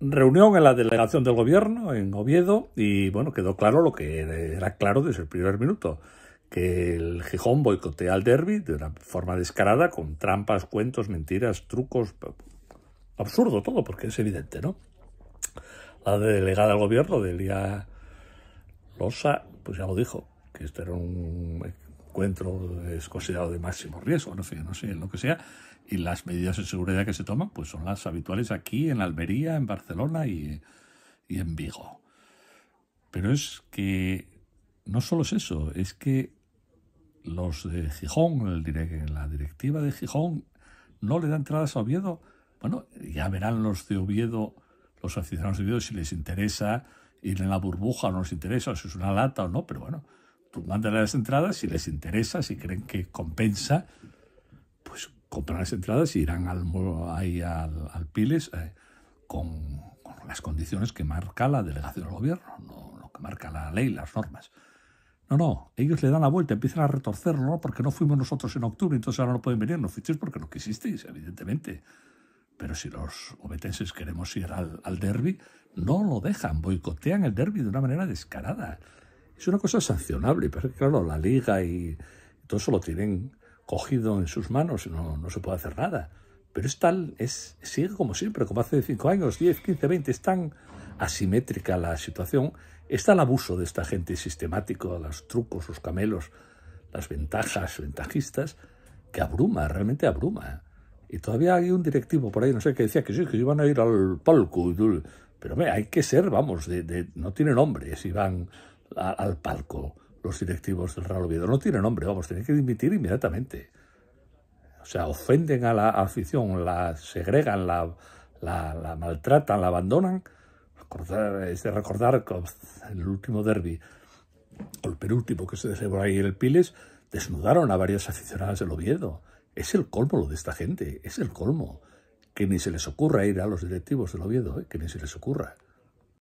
reunión en la delegación del gobierno en Oviedo y bueno, quedó claro lo que era claro desde el primer minuto, que el Gijón boicotea al derby de una forma descarada, con trampas, cuentos, mentiras, trucos, absurdo todo, porque es evidente, ¿no? La delegada del gobierno, Delia Losa, pues ya lo dijo, que esto era un encuentro es considerado de máximo riesgo, no sé, no sé, lo que sea, y las medidas de seguridad que se toman pues son las habituales aquí en Almería, en Barcelona y, y en Vigo. Pero es que no solo es eso, es que los de Gijón, la directiva de Gijón, no le da entradas a Oviedo. Bueno, ya verán los de Oviedo, los aficionados de Oviedo, si les interesa ir en la burbuja o no les interesa, si es una lata o no, pero bueno, Tú mandas las entradas, si les interesa, si creen que compensa, pues compran las entradas y irán ahí al, Piles eh, con, las condiciones que marca la delegación del gobierno, no, lo que marca la ley, las normas. No, no, ellos le dan la vuelta, empiezan a retorcerlo, Porque no fuimos nosotros en octubre, entonces ahora no pueden venir, no fuisteis porque no quisisteis, evidentemente. Pero si los obetenses queremos ir al, al derby, no lo dejan, boicotean el derby de una manera descarada. Es una cosa sancionable, pero claro, la liga y todo eso lo tienen cogido en sus manos, y no se puede hacer nada. Pero es tal, es, sigue como siempre, como hace cinco años, 10, 15, 20, es tan asimétrica la situación, es el abuso de esta gente sistemático, los trucos, los camelos, las ventajas ventajistas, que abruma, realmente abruma. Y todavía hay un directivo por ahí, no sé, que decía que sí, que iban a ir al palco. Pero hay que ser, vamos, de, no tiene nombre si van al palco los directivos del Real Oviedo. No tiene nombre, vamos, tienen que dimitir inmediatamente. O sea, ofenden a la afición, la segregan, la, la, maltratan, la abandonan. es de recordar el último derby, o el penúltimo que se celebró ahí en el Piles, desnudaron a varias aficionadas del Oviedo. Es el colmo lo de esta gente, es el colmo. Que ni se les ocurra ir a los directivos del Oviedo, eh, que ni se les ocurra.